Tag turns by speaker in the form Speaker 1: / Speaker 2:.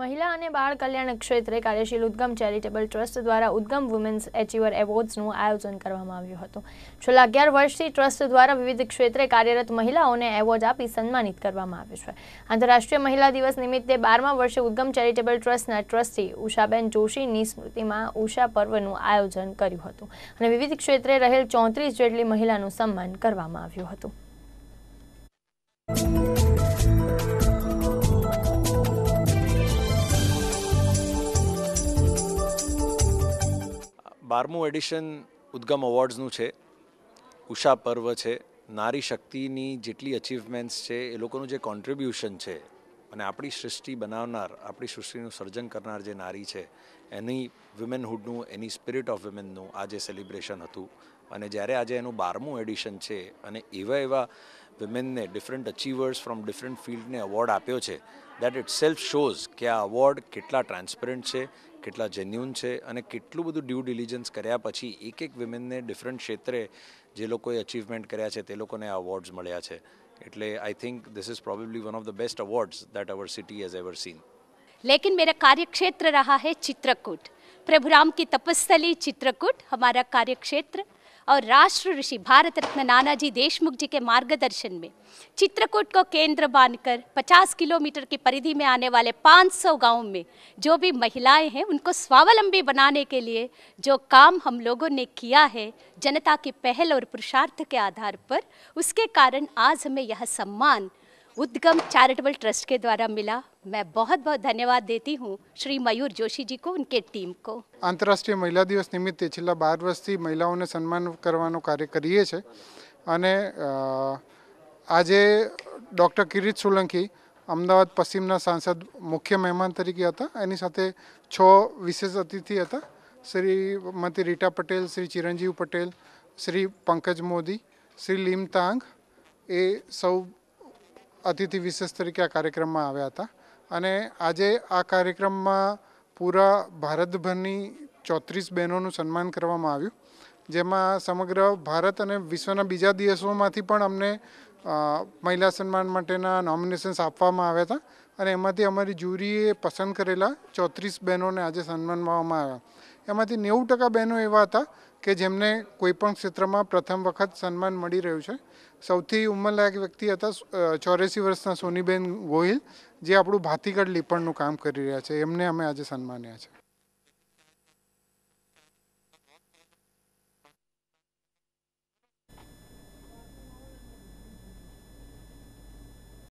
Speaker 1: મહિલા અને બાળ કલ્યાણ ક્ષેત્રે કાર્યશીલ ઉદ્ગમ ચેરિટેબલ ટ્રસ્ટ દ્વારા ઉદ્ગમ વુમેન્સ એચીવર એવોર્ડ્સનું આયોજન કરવામાં આવ્યું હતું છેલ્લા અગિયાર વર્ષથી ટ્રસ્ટ દ્વારા વિવિધ ક્ષેત્રે કાર્યરત મહિલાઓને એવોર્ડ આપી સન્માનિત કરવામાં આવ્યું છે આંતરરાષ્ટ્રીય મહિલા દિવસ નિમિત્તે બારમા વર્ષે ઉદ્ગમ ચેરિટેબલ ટ્રસ્ટના ટ્રસ્ટી ઉષાબેન જોશીની સ્મૃતિમાં ઉષા પર્વનું આયોજન કર્યું હતું અને વિવિધ ક્ષેત્રે રહેલ ચોત્રીસ જેટલી મહિલાનું સન્માન કરવામાં આવ્યું હતું
Speaker 2: બારમું એડિશન ઉદ્ગમ અવોર્ડ્સનું છે ઉષા પર્વ છે નારી શક્તિની જેટલી અચિવમેન્ટ્સ છે એ લોકોનું જે કોન્ટ્રીબ્યુશન છે અને આપણી સૃષ્ટિ બનાવનાર આપણી સૃષ્ટિનું સર્જન કરનાર જે નારી છે એની વિમેનહુડનું એની સ્પિરિટ ઓફ વિમેનનું આજે સેલિબ્રેશન હતું અને જ્યારે આજે એનું બારમું એડિશન છે અને એવા એવા વિમેનને ડિફરન્ટ અચીવર્સ ફ્રોમ ડિફરન્ટ ફિલ્ડને એવોર્ડ આપ્યો છે દેટ ઇટ સેલ્ફ શોઝ કે આ અવોર્ડ કેટલા ટ્રાન્સપરન્ટ છે કેટલા જેન્યુન છે અને કેટલું બધું ડ્યુ ડિલિજન્સ કર્યા પછી એક એક વિમેનને ડિફરન્ટ ક્ષેત્રે જે લોકોએ અચીવમેન્ટ કર્યા છે તે લોકોને આ અવોર્ડ્સ મળ્યા છે એટલે I think this is probably one of the best awards that our city has ever seen
Speaker 3: लेकिन मेरा कार्यक्षेत्र रहा है चित्रकूट प्रभुराम की तपस्थली चित्रकूट हमारा कार्यक्षेत्र और राष्ट्र ऋषि भारत रत्न नानाजी देशमुख जी के मार्गदर्शन में चित्रकूट को केंद्र बांधकर 50 किलोमीटर की परिधि में आने वाले 500 गांवों में जो भी महिलाएं हैं उनको स्वावलंबी बनाने के लिए जो काम हम लोगों ने किया है जनता की पहल और पुरुषार्थ के आधार पर उसके कारण आज हमें यह सम्मान उद्गम चैरिटेबल ट्रस्ट के द्वारा मिला मैं बहुत बहुत धन्यवाद देती हूँ શ્રી મયુર જોશીજી કો ઉનકે ટીમ કો
Speaker 4: આંતરરાષ્ટ્રીય મહિલા દિવસ નિમિત્તે છેલ્લા બાર વર્ષથી મહિલાઓને સન્માન કરવાનું કાર્ય કરીએ છીએ અને આજે ડૉક્ટર કિરીટ સોલંકી અમદાવાદ પશ્ચિમના સાંસદ મુખ્ય મહેમાન તરીકે હતા એની સાથે છ વિશેષ અતિથિ હતા શ્રીમતી રીટા પટેલ શ્રી ચિરંજીવ પટેલ શ્રી પંકજ મોદી શ્રી લીમ એ સૌ અતિથિ વિશેષ તરીકે આ કાર્યક્રમમાં આવ્યા હતા અને આજે આ કાર્યક્રમમાં પૂરા ભારતભરની ચોત્રીસ બહેનોનું સન્માન કરવામાં આવ્યું જેમાં સમગ્ર ભારત અને વિશ્વના બીજા દેશોમાંથી પણ અમને મહિલા સન્માન માટેના નોમિનેશન્સ આપવામાં આવ્યા હતા અને એમાંથી અમારી જ્યુરીએ પસંદ કરેલા ચોત્રીસ બહેનોને આજે સન્માનવામાં આવ્યા એમાંથી નેવું ટકા બહેનો એવા હતા કે જેમને કોઈપણ ક્ષેત્રમાં પ્રથમ વખત સન્માન મળી રહ્યું છે સૌથી ઉંમરલાયક વ્યક્તિ હતા ચોર્યાસી વર્ષના સોનીબેન ગોહિલ જે આપણું ભાતીગઢ લીપણનું કામ કરી રહ્યા છે એમને અમે આજે સન્માન્યા છે